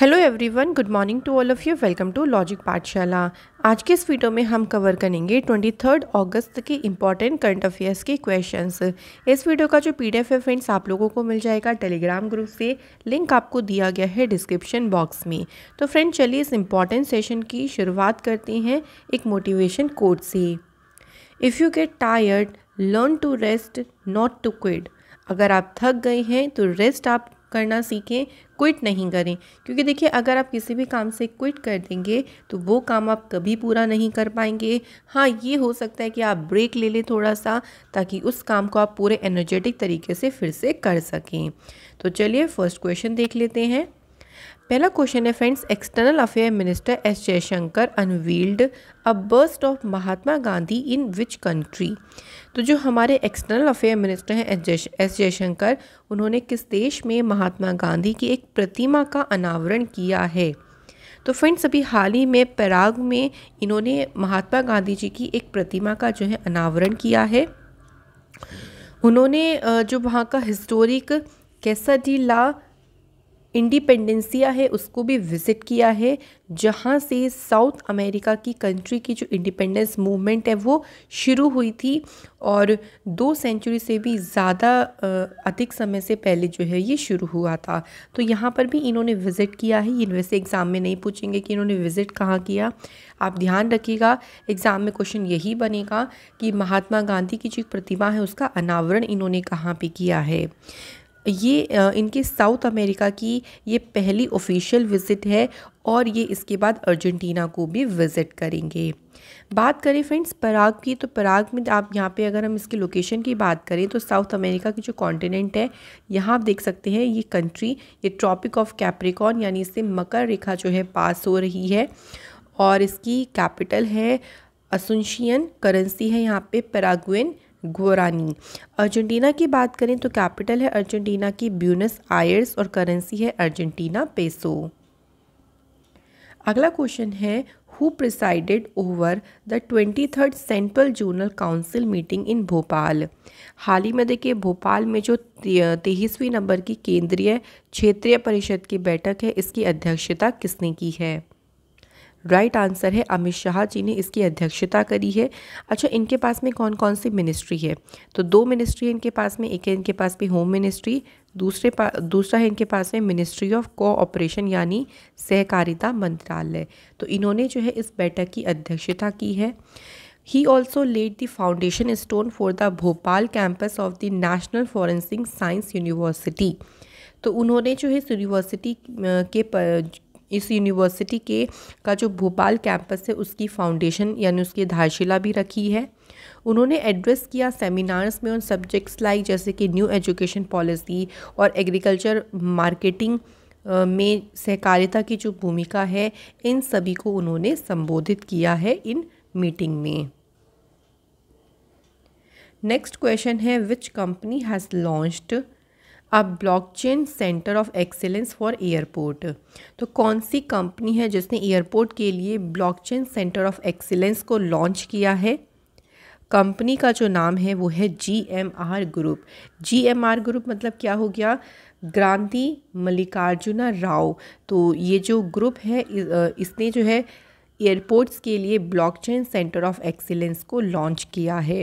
Hello everyone good morning to all of you welcome to logic Pathshala आज के इस video में हम कवर करेंगे 23 अगस्त के इम्पॉर्टेंट करंट अफेयर्स के क्वेश्चंस इस वीडियो का जो पीडीएफ है फ्रेंड्स आप लोगों को मिल जाएगा टेलीग्राम ग्रुप से लिंक आपको दिया गया है डिस्क्रिप्शन बॉक्स में तो फ्रेंड चलिए इस इम्पॉर्टेंट सेशन की शुरुआत करते हैं एक मोटिवेशन कोड से if you get tired learn to rest not to quit अगर आप थक गए हैं तो रेस्ट आप करना सीखें क्विट नहीं करें क्योंकि देखिए अगर आप किसी भी काम से क्विट कर देंगे तो वो काम आप कभी पूरा नहीं कर पाएंगे हाँ ये हो सकता है कि आप ब्रेक ले लें थोड़ा सा ताकि उस काम को आप पूरे एनर्जेटिक तरीके से फिर से कर सकें तो चलिए फर्स्ट क्वेश्चन देख लेते हैं पहला क्वेश्चन है friends external affair minister S Jaishankar unveiled a bust of Mahatma Gandhi in which country तो जो हमारे एक्सटर्नल अफेयर मिनिस्टर हैं एस जयशंकर उन्होंने किस देश में महात्मा गांधी की एक प्रतिमा का अनावरण किया है तो फ्रेंड्स अभी हाल ही में पैराग में इन्होंने महात्मा गांधी जी की एक प्रतिमा का जो है अनावरण किया है उन्होंने जो वहाँ का हिस्टोरिक कैसा डी ला इंडिपेंडेंसिया है उसको भी विज़िट किया है जहाँ से साउथ अमेरिका की कंट्री की जो इंडिपेंडेंस मूवमेंट है वो शुरू हुई थी और दो सेंचुरी से भी ज़्यादा अधिक समय से पहले जो है ये शुरू हुआ था तो यहाँ पर भी इन्होंने विज़िट किया है ये वैसे एग्ज़ाम में नहीं पूछेंगे कि इन्होंने विज़िट कहाँ किया आप ध्यान रखिएगा एग्ज़ाम में क्वेश्चन यही बनेगा कि महात्मा गांधी की जो प्रतिमा है उसका अनावरण इन्होंने कहाँ पर किया है ये इनके साउथ अमेरिका की ये पहली ऑफिशियल विज़िट है और ये इसके बाद अर्जेंटीना को भी विज़िट करेंगे बात करें फ्रेंड्स पराग की तो पराग में आप यहाँ पे अगर हम इसकी लोकेशन की बात करें तो साउथ अमेरिका की जो कॉन्टिनेंट है यहाँ आप देख सकते हैं ये कंट्री ये ट्रॉपिक ऑफ कैप्रिकॉन यानी इससे मकर रेखा जो है पास हो रही है और इसकी कैपिटल है असुंशियन करेंसी है यहाँ पे पैराग्वेन गुरानी अर्जेंटीना की बात करें तो कैपिटल है अर्जेंटीना की ब्यूनस आयर्स और करेंसी है अर्जेंटीना पेसो अगला क्वेश्चन है who presided over the twenty third central zonal council meeting in Bhopal हाल ही में देखिए भोपाल में जो तेईसवीं नंबर की केंद्रीय क्षेत्रीय परिषद की बैठक है इसकी अध्यक्षता किसने की है राइट आंसर है अमित शाह जी ने इसकी अध्यक्षता करी है अच्छा इनके पास में कौन कौन सी मिनिस्ट्री है तो दो मिनिस्ट्री इनके पास में एक है इनके पास में होम मिनिस्ट्री दूसरे पा दूसरा है इनके पास में मिनिस्ट्री ऑफ कोऑपरेशन यानी सहकारिता मंत्रालय तो इन्होंने जो है इस बैठक की अध्यक्षता की है He also laid the foundation stone for the Bhopal campus of the National Forensic Science University. तो उन्होंने जो है इस यूनिवर्सिटी के इस यूनिवर्सिटी के का जो भोपाल कैंपस है उसकी फाउंडेशन यानी उसकी आधारशिला भी रखी है उन्होंने एड्रेस किया सेमिनार्स में उन सब्जेक्ट्स लाइक जैसे कि न्यू एजुकेशन पॉलिसी और एग्रीकल्चर मार्केटिंग में सहकारिता की जो भूमिका है इन सभी को उन्होंने संबोधित किया है इन मीटिंग में नेक्स्ट क्वेश्चन है विच कंपनी हैज़ लॉन्च्ड अब blockchain centre of excellence for airport तो कौन सी कंपनी है जिसने एयरपोर्ट के लिए ब्लॉकचेन सेंटर ऑफ एक्सेलेंस को लॉन्च किया है कंपनी का जो नाम है वो है G M R group G M R group मतलब क्या हो गया ग्रांति मल्लिकार्जुना राव तो ये जो ग्रुप है इसने जो है एयरपोर्ट्स के लिए ब्लॉकचेन सेंटर ऑफ एक्सीलेंस को लॉन्च किया है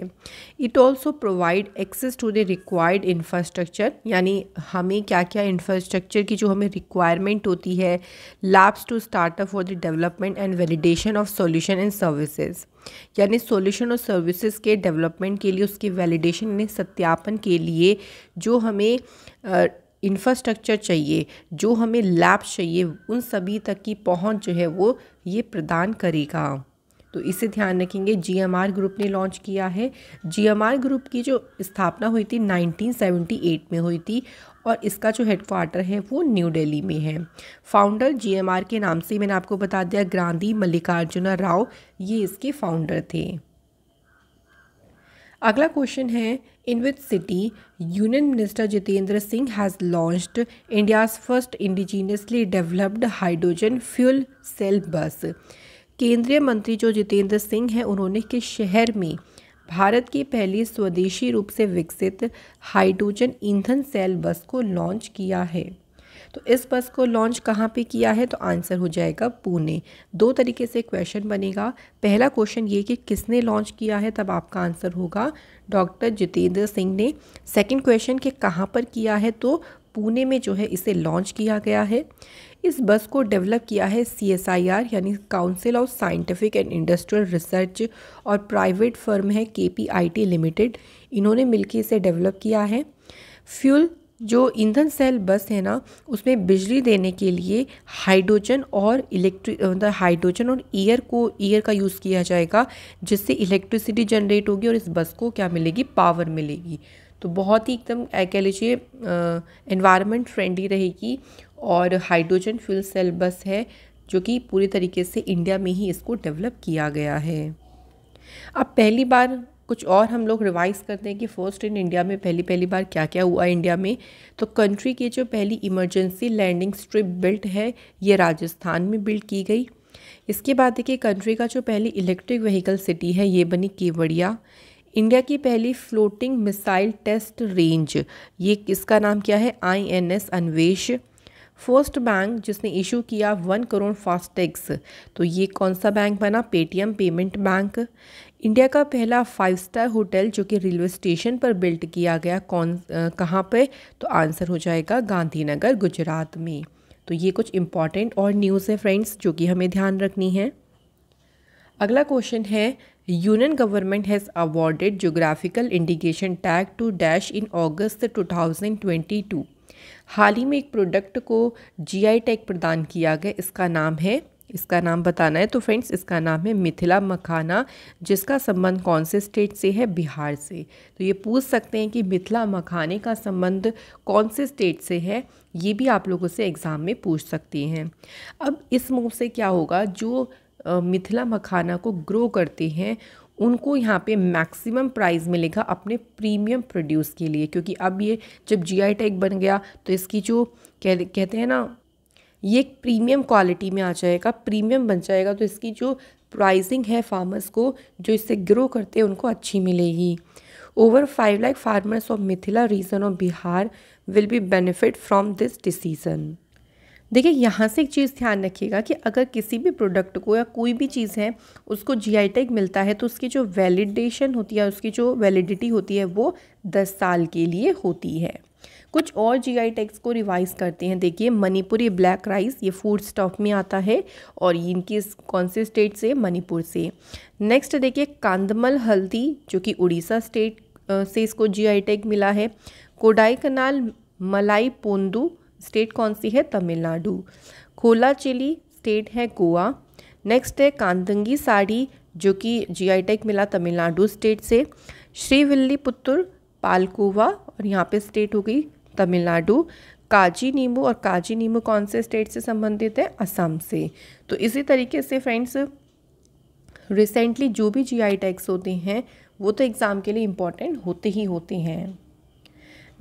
it also provide access to the required infrastructure यानी हमें क्या क्या इंफ्रास्ट्रक्चर की जो हमें रिक्वायरमेंट होती है labs to startup for the development and validation of solution and services यानी सॉल्यूशन और सर्विसेज के डेवलपमेंट के लिए उसके वैलिडेशन सत्यापन के लिए जो हमें इंफ्रास्ट्रक्चर चाहिए जो हमें लैब चाहिए उन सभी तक की पहुंच जो है वो ये प्रदान करेगा तो इसे ध्यान रखेंगे जीएमआर ग्रुप ने लॉन्च किया है जीएमआर ग्रुप की जो स्थापना हुई थी 1978 में हुई थी और इसका जो हेडक्वार्टर है वो न्यू दिल्ली में है फाउंडर जीएमआर के नाम से मैंने आपको बता दिया ग्रांधी मल्लिकार्जुना राव ये इसके फाउंडर थे अगला क्वेश्चन है in which city union minister Jitendra Singh has launched India's first indigenously developed hydrogen fuel cell bus केंद्रीय मंत्री जो जितेंद्र सिंह हैं उन्होंने किस शहर में भारत की पहली स्वदेशी रूप से विकसित हाइड्रोजन ईंधन सेल बस को लॉन्च किया है तो इस बस को लॉन्च कहाँ पे किया है तो आंसर हो जाएगा पुणे दो तरीके से क्वेश्चन बनेगा पहला क्वेश्चन ये कि किसने लॉन्च किया है तब आपका आंसर होगा डॉक्टर जितेंद्र सिंह ने सेकंड क्वेश्चन के कहाँ पर किया है तो पुणे में जो है इसे लॉन्च किया गया है इस बस को डेवलप किया है सी एस आई आर यानी council of scientific and industrial research और प्राइवेट फर्म है K P I T limited इन्होंने मिलकर इसे डेवलप किया है फ्यूल जो ईंधन सेल बस है ना उसमें बिजली देने के लिए हाइड्रोजन और इलेक्ट्रिक मतलब हाइड्रोजन और ईयर को ईयर का यूज़ किया जाएगा जिससे इलेक्ट्रिसिटी जनरेट होगी और इस बस को क्या मिलेगी पावर मिलेगी तो बहुत ही एकदम कह लीजिए एनवायरनमेंट फ्रेंडली रहेगी और हाइड्रोजन फ्यूल सेल बस है जो कि पूरी तरीके से इंडिया में ही इसको डेवलप किया गया है अब पहली बार कुछ और हम लोग रिवाइज़ करते हैं कि फ़र्स्ट इन इंडिया में पहली पहली बार क्या क्या हुआ इंडिया में तो कंट्री की जो पहली इमरजेंसी लैंडिंग स्ट्रिप बिल्ट है ये राजस्थान में बिल्ड की गई इसके बाद देखिए कंट्री का जो पहली इलेक्ट्रिक व्हीकल सिटी है ये बनी केवड़िया इंडिया की पहली फ्लोटिंग मिसाइल टेस्ट रेंज ये किसका नाम क्या है I N S Anvesh first bank जिसने इशू किया वन करोड़ फास्टैग्स तो ये कौन सा बैंक बना पेटीएम पेमेंट बैंक इंडिया का पहला फाइव स्टार होटल जो कि रेलवे स्टेशन पर बिल्ट किया गया कौन कहाँ पे तो आंसर हो जाएगा गांधीनगर गुजरात में तो ये कुछ इम्पॉर्टेंट और न्यूज़ है फ्रेंड्स जो कि हमें ध्यान रखनी है अगला क्वेश्चन है union government has awarded geographical indication tag to dash in August two हाल ही में एक प्रोडक्ट को जीआई टैग प्रदान किया गया इसका नाम है इसका नाम बताना है तो फ्रेंड्स इसका नाम है मिथिला मखाना जिसका संबंध कौन से स्टेट से है बिहार से तो ये पूछ सकते हैं कि मिथिला मखाने का संबंध कौन से स्टेट से है ये भी आप लोगों से एग्ज़ाम में पूछ सकती हैं अब इस मूव से क्या होगा जो मिथिला मखाना को ग्रो करते हैं उनको यहाँ पे मैक्सिमम प्राइस मिलेगा अपने प्रीमियम प्रोड्यूस के लिए क्योंकि अब ये जब जीआई टैग बन गया तो इसकी जो कह कहते हैं ना ये एक प्रीमियम क्वालिटी में आ जाएगा प्रीमियम बन जाएगा तो इसकी जो प्राइसिंग है फार्मर्स को जो इससे ग्रो करते हैं उनको अच्छी मिलेगी over five lakh farmers of Mithila region of Bihar will be benefit from this decision देखिए यहाँ से एक चीज़ ध्यान रखिएगा कि अगर किसी भी प्रोडक्ट को या कोई भी चीज़ है उसको आई टैग मिलता है तो उसकी जो वैलिडेशन होती है उसकी जो वैलिडिटी होती है वो दस साल के लिए होती है कुछ और जी आई टैग्स को रिवाइज करते हैं देखिए मणिपुरी ब्लैक राइस ये फूड स्टॉक में आता है और इनकी कौन से स्टेट से मणिपुर से नेक्स्ट देखिए कांदमल हल्दी जो कि उड़ीसा स्टेट से इसको जी आई टैग मिला है कोडाई कनाल मलाई पोंदू स्टेट कौन सी है तमिलनाडु खोला चिली स्टेट है गोवा नेक्स्ट है कांदंगी साड़ी जो कि आई टेक मिला तमिलनाडु स्टेट से श्रीविल्ली पुत्र पालकोवा और यहाँ पे स्टेट हो गई तमिलनाडु काजी नींबू और काजी नींबू कौन से स्टेट से संबंधित है असम से तो इसी तरीके से फ्रेंड्स रिसेंटली जो भी जी आई टैक्स होते हैं वो तो एग्ज़ाम के लिए इम्पॉर्टेंट होते ही होते हैं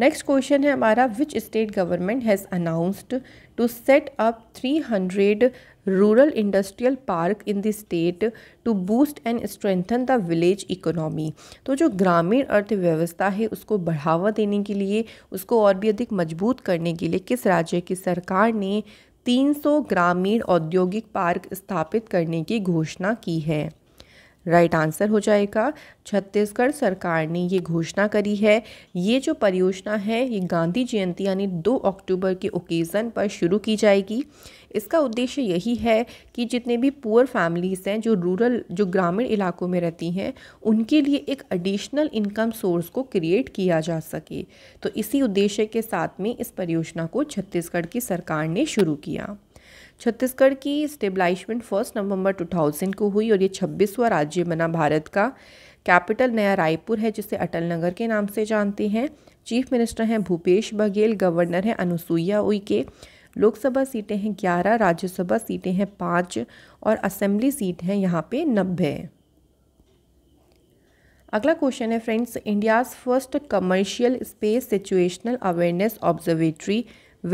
नेक्स्ट क्वेश्चन है हमारा which state government has announced to set up 300 rural industrial park in the state to boost and strengthen the village economy तो जो ग्रामीण अर्थव्यवस्था है उसको बढ़ावा देने के लिए उसको और भी अधिक मजबूत करने के लिए किस राज्य की सरकार ने 300 ग्रामीण औद्योगिक पार्क स्थापित करने की घोषणा की है राइट आंसर हो जाएगा छत्तीसगढ़ सरकार ने ये घोषणा करी है ये जो परियोजना है ये गांधी जयंती यानी 2 अक्टूबर के ओकेज़न पर शुरू की जाएगी इसका उद्देश्य यही है कि जितने भी पुअर फैमिलीज़ हैं जो रूरल जो ग्रामीण इलाकों में रहती हैं उनके लिए एक एडिशनल इनकम सोर्स को क्रिएट किया जा सके तो इसी उद्देश्य के साथ में इस परियोजना को छत्तीसगढ़ की सरकार ने शुरू किया छत्तीसगढ़ की स्टेबलाइशमेंट फर्स्ट नवंबर 2000 को हुई और ये छब्बीसवा राज्य बना भारत का कैपिटल नया रायपुर है जिसे अटल नगर के नाम से जानते हैं चीफ मिनिस्टर हैं भूपेश बघेल गवर्नर हैं अनुसुईया उइके लोकसभा सीटें हैं ग्यारह राज्यसभा सीटें हैं पाँच और असेंबली सीट हैं यहाँ पे नब्बे अगला क्वेश्चन है friends India's first commercial space situational awareness observatory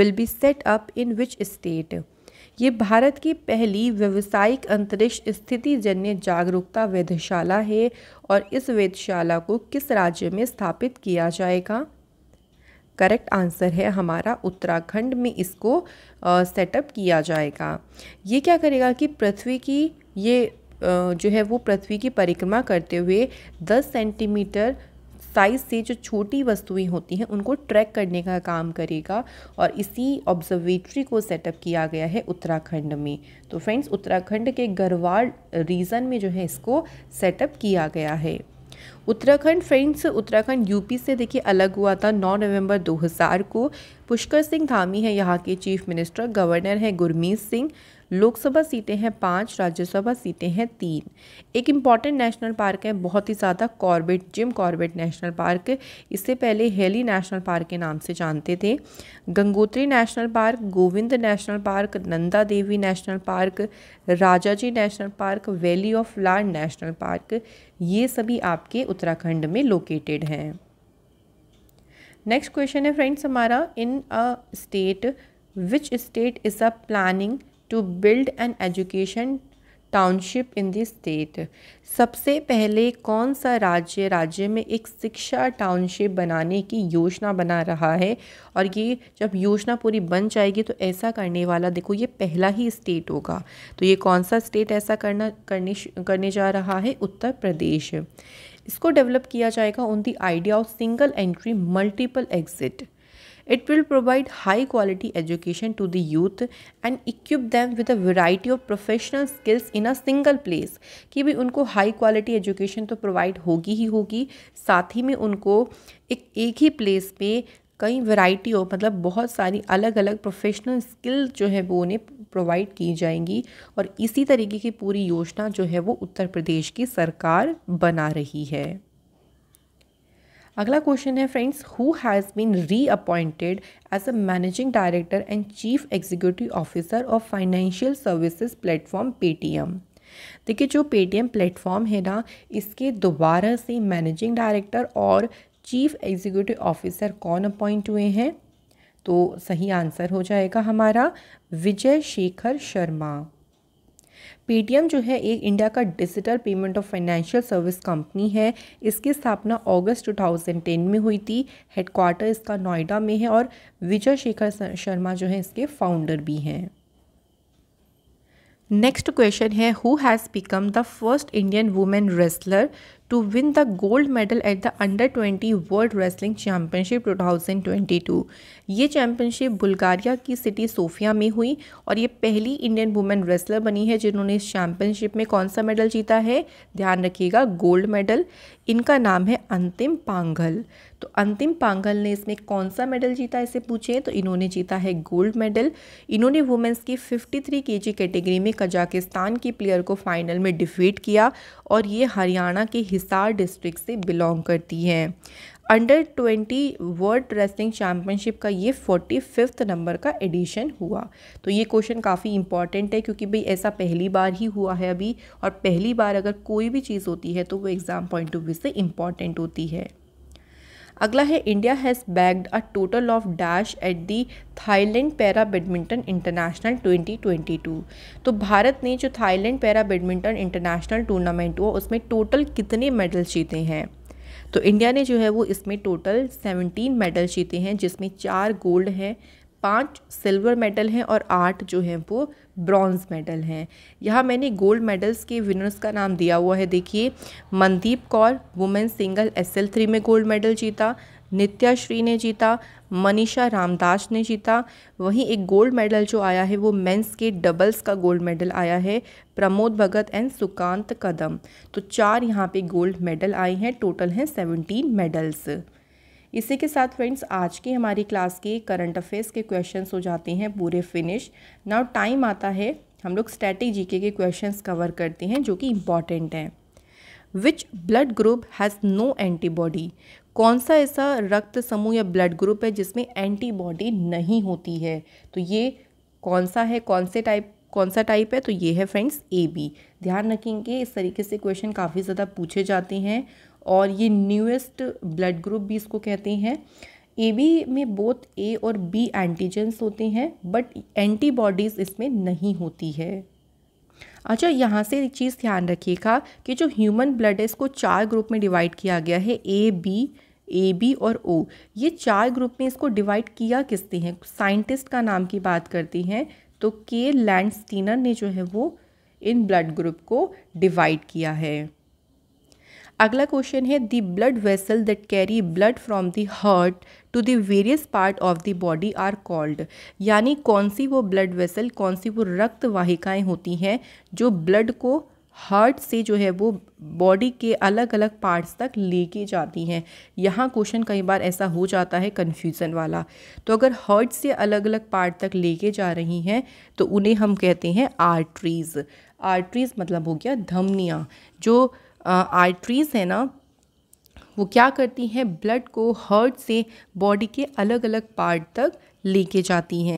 will be set up in which state ये भारत की पहली व्यवसायिक अंतरिक्ष स्थिति जन्य जागरूकता वेधशाला है और इस वेधशाला को किस राज्य में स्थापित किया जाएगा करेक्ट आंसर है हमारा उत्तराखंड में इसको सेटअप किया जाएगा ये क्या करेगा कि पृथ्वी की ये आ, जो है वो पृथ्वी की परिक्रमा करते हुए 10 सेंटीमीटर साइज़ से जो छोटी वस्तुएं होती हैं उनको ट्रैक करने का काम करेगा और इसी ऑब्जर्वेटरी को सेटअप किया गया है उत्तराखंड में तो फ्रेंड्स उत्तराखंड के गरवाल रीजन में जो है इसको सेटअप किया गया है उत्तराखंड फ्रेंड्स उत्तराखंड यूपी से देखिए अलग हुआ था 9 नवंबर 2000 को पुष्कर सिंह धामी है यहाँ के चीफ मिनिस्टर गवर्नर हैं गुरमीत सिंह लोकसभा सीटें हैं पाँच राज्यसभा सीटें हैं तीन एक इम्पॉर्टेंट नेशनल पार्क है बहुत ही ज़्यादा Corbett Jim Corbett national park इससे पहले हेली नेशनल पार्क के नाम से जानते थे Gangotri national park Govind national park Nanda Devi national park Rajaji national park valley of लार नेशनल पार्क ये सभी आपके उत्तराखंड में लोकेटेड हैं नेक्स्ट क्वेश्चन है फ्रेंड्स हमारा in a state which state is a planning to build an education township in this state सबसे पहले कौन सा राज्य राज्य में एक शिक्षा टाउनशिप बनाने की योजना बना रहा है और ये जब योजना पूरी बन जाएगी तो ऐसा करने वाला देखो ये पहला ही स्टेट होगा तो ये कौन सा स्टेट ऐसा करना करने करने जा रहा है उत्तर प्रदेश इसको डेवलप किया जाएगा on the idea of single entry multiple exit it will provide high quality education to the youth and equip them with a variety of professional skills in a single place कि भाई उनको high quality education तो provide होगी ही होगी साथ ही में उनको एक एक ही प्लेस पे कई वैरायटी ऑफ मतलब बहुत सारी अलग अलग प्रोफेशनल स्किल जो है वो उन्हें प्रोवाइड की जाएंगी और इसी तरीके की पूरी योजना जो है वो उत्तर प्रदेश की सरकार बना रही है अगला क्वेश्चन है friends who has been reappointed as a managing director and chief executive officer of financial services platform Paytm देखिए जो पेटीएम प्लेटफॉर्म है ना इसके दोबारा से मैनेजिंग डायरेक्टर और चीफ एग्जीक्यूटिव ऑफिसर कौन अपॉइंट हुए हैं तो सही आंसर हो जाएगा हमारा विजय शेखर शर्मा पेटीएम जो है एक इंडिया का डिजिटल पेमेंट और फाइनेंशियल सर्विस कंपनी है इसकी स्थापना अगस्त 2010 में हुई थी हेडक्वार्टर इसका नोएडा में है और विजय शेखर शर्मा जो है इसके फाउंडर भी हैं नेक्स्ट क्वेश्चन है who has become the first Indian women wrestler gold medal at the under twenty world Under 20 two thousand twenty 2022। ये चैम्पियनशिप बुल्गारिया की सिटी सोफिया में हुई और ये पहली इंडियन वुमेन रेसलर बनी है जिन्होंने इस चैम्पियनशिप में कौन सा मेडल जीता है ध्यान रखिएगा गोल्ड मेडल इनका नाम है अंतिम पांघल तो अंतिम पांगल ने इसमें कौन सा मेडल जीता इसे पूछें तो इन्होंने जीता है गोल्ड मेडल इन्होंने वुमेंस की 53 थ्री कैटेगरी में कजाकिस्तान की प्लेयर को फाइनल में डिफीट किया और ये हरियाणा के हिसार डिस्ट्रिक्ट से बिलोंग करती हैं under twenty world wrestling championship का ये फोर्टी फिफ्थ नंबर का एडिशन हुआ तो ये क्वेश्चन काफ़ी इंपॉर्टेंट है क्योंकि भाई ऐसा पहली बार ही हुआ है अभी और पहली बार अगर कोई भी चीज़ होती है तो वो एग्ज़ाम पॉइंट ऑफ व्यू से इम्पॉर्टेंट होती है अगला है India has bagged a total of dash at the Thailand para badminton international 2022 तो भारत ने जो Thailand para badminton international tournament हुआ उसमें टोटल कितने मेडल जीते हैं तो इंडिया ने जो है वो इसमें टोटल 17 मेडल जीते हैं जिसमें चार गोल्ड हैं पाँच सिल्वर मेडल हैं और आठ जो हैं वो ब्रॉन्ज़ मेडल हैं यहाँ मैंने गोल्ड मेडल्स के विनर्स का नाम दिया हुआ है देखिए Mandeep Kaur women single S L three में गोल्ड मेडल जीता नित्याश्री ने जीता मनीषा रामदास ने जीता वहीं एक गोल्ड मेडल जो आया है वो मेंस के डबल्स का गोल्ड मेडल आया है प्रमोद भगत एंड सुकांत कदम तो चार यहाँ पे गोल्ड मेडल आए हैं टोटल हैं सेवनटीन मेडल्स इसी के साथ फ्रेंड्स आज की हमारी क्लास की करंट अफेयर्स के क्वेश्चंस हो जाते हैं पूरे फिनिश नाउ टाइम आता है हम लोग स्टैटिक जीके के क्वेश्चंस कवर करते हैं जो कि इम्पॉर्टेंट हैं which blood group has no antibody कौन सा ऐसा रक्त समूह या ब्लड ग्रुप है जिसमें एंटीबॉडी नहीं होती है तो ये कौन सा है कौन से टाइप कौन सा टाइप है तो ये है फ्रेंड्स ए बी ध्यान रखेंगे इस तरीके से क्वेश्चन काफ़ी ज़्यादा पूछे जाते हैं और ये न्यूएस्ट ब्लड ग्रुप भी इसको कहते हैं ए बी में बोथ ए और बी एंटीजेंस होते हैं बट एंटीबॉडीज़ इसमें नहीं होती है अच्छा यहाँ से एक चीज़ ध्यान रखिएगा कि जो ह्यूमन ब्लड है इसको चार ग्रुप में डिवाइड किया गया है ए बी ए बी और ओ ये चार ग्रुप में इसको डिवाइड किया किसते हैं साइंटिस्ट का नाम की बात करती हैं तो के लैंडस्टीनर ने जो है वो इन ब्लड ग्रुप को डिवाइड किया है अगला क्वेश्चन है the blood vessel that carry blood from the heart to the various part of the body are called यानी कौन सी वो ब्लड वेसल कौन सी वो रक्त वाहिकाएँ होती हैं जो ब्लड को हार्ट से जो है वो बॉडी के अलग अलग पार्ट्स तक लेके जाती हैं यहाँ क्वेश्चन कई बार ऐसा हो जाता है कन्फ्यूज़न वाला तो अगर हार्ट से अलग अलग पार्ट तक लेके जा रही हैं तो उन्हें हम कहते हैं आर्टरीज़ आर्टरीज़ मतलब हो गया धमनियाँ जो आर्टरीज़ है ना वो क्या करती हैं ब्लड को हर्ट से बॉडी के अलग अलग पार्ट तक लेके जाती हैं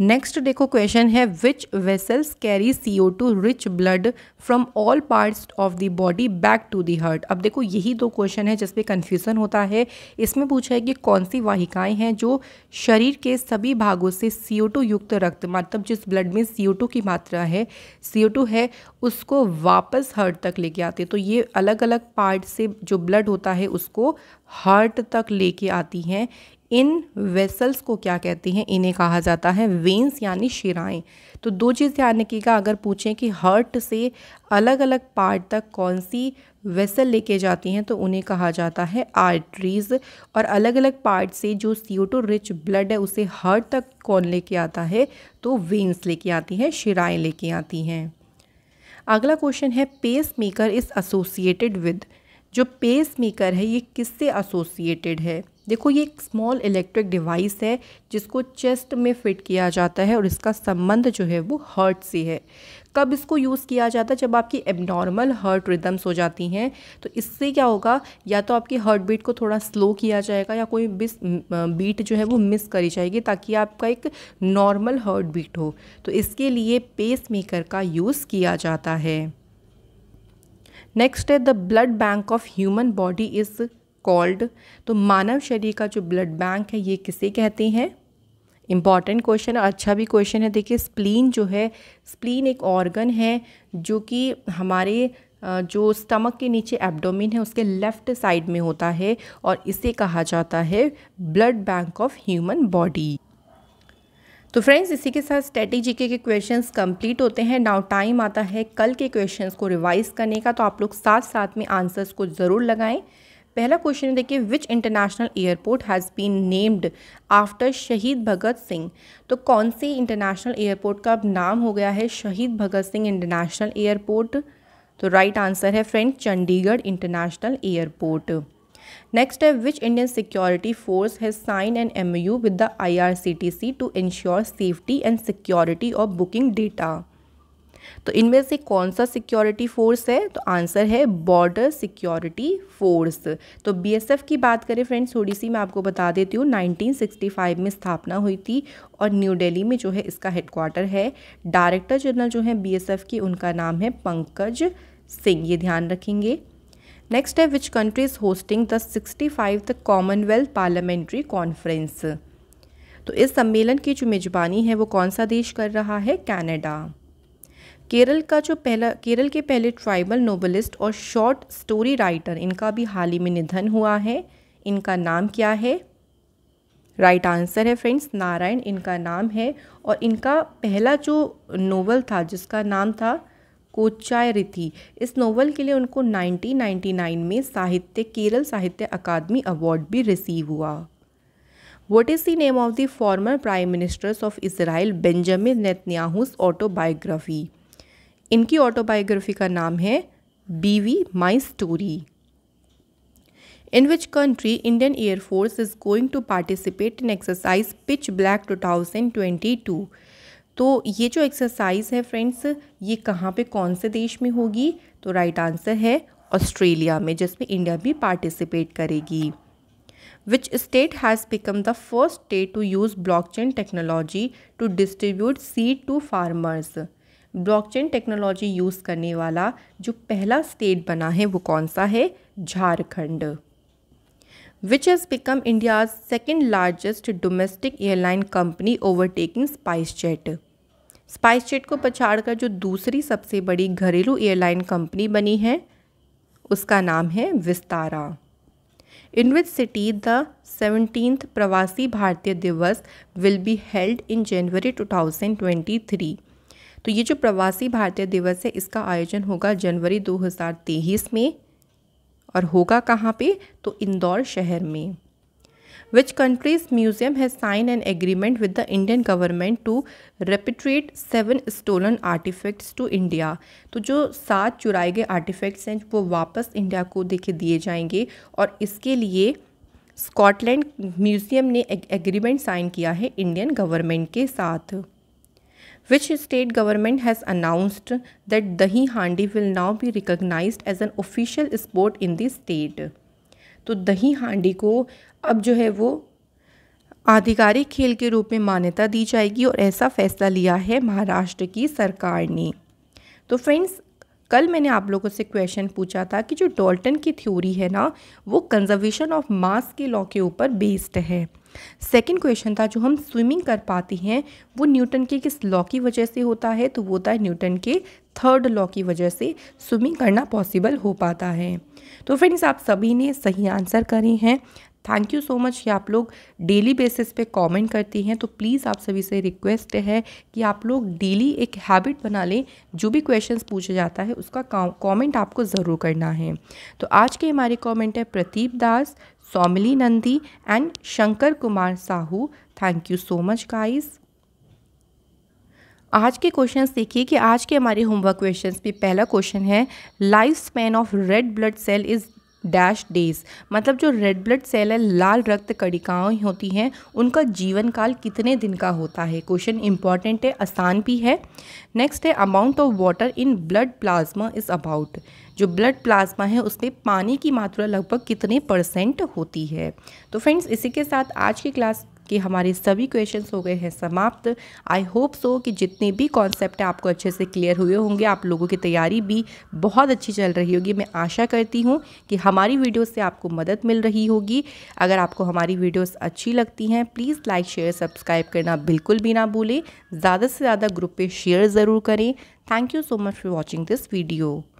नेक्स्ट देखो क्वेश्चन है which vessels carry C O two rich blood from all parts of the body back to the heart अब देखो यही दो क्वेश्चन है जिसपे कन्फ्यूज़न होता है इसमें पूछा है कि कौन सी वाहिकाएं हैं जो शरीर के सभी भागों से सी ओ टू युक्त रक्त मतलब जिस ब्लड में सी ओ टू की मात्रा है सी ओ टू है उसको वापस हर्ट तक लेके आते तो ये अलग अलग पार्ट से जो ब्लड होता है उसको हार्ट तक लेके आती हैं इन वेसल्स को क्या कहते हैं इन्हें कहा जाता है वेंस यानी शिराएं तो दो चीज़ ध्यान रखिएगा अगर पूछें कि हर्ट से अलग अलग पार्ट तक कौन सी वेसल लेके जाती हैं तो उन्हें कहा जाता है आर्टरीज और अलग अलग पार्ट से जो सी रिच ब्लड है उसे हर्ट तक कौन लेके आता है तो वेंस लेके आती हैं शिराएँ लेके आती हैं अगला क्वेश्चन है pacemaker is associated with जो पेस मेकर है ये किससे एसोसिएटेड है देखो ये एक स्मॉल इलेक्ट्रिक डिवाइस है जिसको चेस्ट में फिट किया जाता है और इसका संबंध जो है वो हर्ट से है कब इसको यूज़ किया जाता है जब आपकी एबनॉर्मल हर्ट रिदम्स हो जाती हैं तो इससे क्या होगा या तो आपकी हर्ट बीट को थोड़ा स्लो किया जाएगा या कोई बिस बीट जो है वो मिस करी जाएगी ताकि आपका एक नॉर्मल हार्ट बीट हो तो इसके लिए पेस मेकर का यूज़ किया जाता है नेक्स्ट है the blood bank of human body is called तो मानव शरीर का जो ब्लड बैंक है ये किसे कहते हैं इम्पॉर्टेंट क्वेश्चन अच्छा भी क्वेश्चन है देखिए स्प्लीन जो है स्प्लीन एक ऑर्गन है जो कि हमारे जो स्टमक के नीचे एब्डोमिन है उसके लेफ्ट साइड में होता है और इसे कहा जाता है blood bank of human body तो फ्रेंड्स इसी के साथ स्टैटिक जीके के क्वेश्चंस कंप्लीट होते हैं नाउ टाइम आता है कल के क्वेश्चंस को रिवाइज करने का तो आप लोग साथ साथ में आंसर्स को ज़रूर लगाएं पहला क्वेश्चन देखिए which international airport has been named after Shaheed Bhagat Singh तो कौन से इंटरनेशनल एयरपोर्ट का अब नाम हो गया है शहीद भगत सिंह इंटरनेशनल एयरपोर्ट तो राइट right आंसर है friend Chandigarh international airport next है sign Indian M U with the I R C T C to ensure safety and security of booking data तो इनमें से कौन सा सिक्योरिटी फोर्स है तो आंसर है बॉर्डर सिक्योरिटी फोर्स तो बीएसएफ की बात करें फ्रेंड्स थोड़ी सी मैं आपको बता देती हूँ 1965 में स्थापना हुई थी और न्यू दिल्ली में जो है इसका हेडक्वार्टर है डायरेक्टर जनरल जो है बीएसएफ की उनका नाम है पंकज सिंह ये ध्यान रखेंगे नेक्स्ट है which country is hosting the sixty five the Commonwealth parliamentary conference तो इस सम्मेलन की जो मेज़बानी है वो कौन सा देश कर रहा है कैनेडा केरल का जो पहला केरल के पहले ट्राइबल नोबलिस्ट और शॉर्ट स्टोरी राइटर इनका भी हाल ही में निधन हुआ है इनका नाम क्या है राइट right आंसर है फ्रेंड्स नारायण इनका नाम है और इनका पहला जो नोवल था जिसका नाम था कोच्चायरिथी इस नोवेल के लिए उनको 1999 में साहित्य केरल साहित्य अकादमी अवार्ड भी रिसीव हुआ what is the name of the former prime ministers of Israel Benjamin Netanyahu's autobiography इनकी ऑटोबायोग्राफी का नाम है Bibi my story in which country Indian air force is going to participate in exercise pitch black two thousand twenty two तो ये जो exercise है friends ये कहाँ पे कौन से देश में होगी तो राइट आंसर है ऑस्ट्रेलिया में जिसमें इंडिया भी पार्टिसिपेट करेगी has state the first state to use blockchain technology to distribute seed to farmers block blockchain technology use करने वाला जो पहला स्टेट बना है वो कौन सा है Jharkhand which has become India's second largest domestic airline company overtaking SpiceJet SpiceJet को पछाड़कर जो दूसरी सबसे बड़ी घरेलू एयरलाइन कंपनी बनी है उसका नाम है Vistara in which city the seventeenth Pravasi Bharatiya Divas will be held in January 2023 तो ये जो प्रवासी भारतीय दिवस है इसका आयोजन होगा जनवरी 2023 में और होगा कहाँ पे तो इंदौर शहर में which country's museum has signed an agreement with the Indian government to repatriate seven stolen artifacts to India. तो जो सात चुराए गए artifacts हैं वो वापस इंडिया को देखे दिए जाएंगे और इसके लिए स्कॉटलैंड म्यूजियम ने एग्रीमेंट साइन किया है इंडियन गवर्नमेंट के साथ which state government has announced that dahi handi will now be recognized as an official sport in the state तो दही हांडी को अब जो है वो आधिकारिक खेल के रूप में मान्यता दी जाएगी और ऐसा फैसला लिया है महाराष्ट्र की सरकार ने तो फ्रेंड्स कल मैंने आप लोगों से क्वेश्चन पूछा था कि जो डॉल्टन की थ्योरी है ना वो कंजर्वेशन ऑफ मास के लॉ के ऊपर बेस्ड है सेकंड क्वेश्चन था जो हम स्विमिंग कर पाती हैं वो न्यूटन के किस लॉ की वजह से होता है तो वो होता है न्यूटन के थर्ड लॉ की वजह से स्विमिंग करना पॉसिबल हो पाता है तो फ्रेंड्स आप सभी ने सही आंसर करे हैं थैंक यू सो मच कि आप लोग डेली बेसिस पे कमेंट करती हैं तो प्लीज़ आप सभी से रिक्वेस्ट है कि आप लोग डेली एक हैबिट बना लें जो भी क्वेश्चंस पूछा जाता है उसका कमेंट आपको ज़रूर करना है तो आज के हमारे कमेंट है Prateep Das Soumili Nandi and Shankar Kumar Sahu thank you so much guys आज के क्वेश्चंस देखिए कि आज के हमारे होमवर्क क्वेश्चंस में पहला क्वेश्चन है life span of red blood cell is dash days मतलब जो रेड ब्लड सेल है लाल रक्त कणिकाएं होती हैं उनका जीवन काल कितने दिन का होता है क्वेश्चन इंपॉर्टेंट है आसान भी है नेक्स्ट है amount of water in blood plasma is about जो ब्लड प्लाज्मा है उसमें पानी की मात्रा लगभग कितने परसेंट होती है तो फ्रेंड्स इसी के साथ आज की क्लास कि हमारे सभी क्वेश्चन हो गए हैं समाप्त आई होप सो कि जितने भी कॉन्सेप्ट हैं आपको अच्छे से क्लियर हुए होंगे आप लोगों की तैयारी भी बहुत अच्छी चल रही होगी मैं आशा करती हूँ कि हमारी वीडियोज़ से आपको मदद मिल रही होगी अगर आपको हमारी वीडियोस अच्छी लगती हैं प्लीज़ लाइक शेयर सब्सक्राइब करना बिल्कुल भी ना भूलें ज़्यादा से ज़्यादा ग्रुप पर शेयर ज़रूर करें thank you so much for watching this video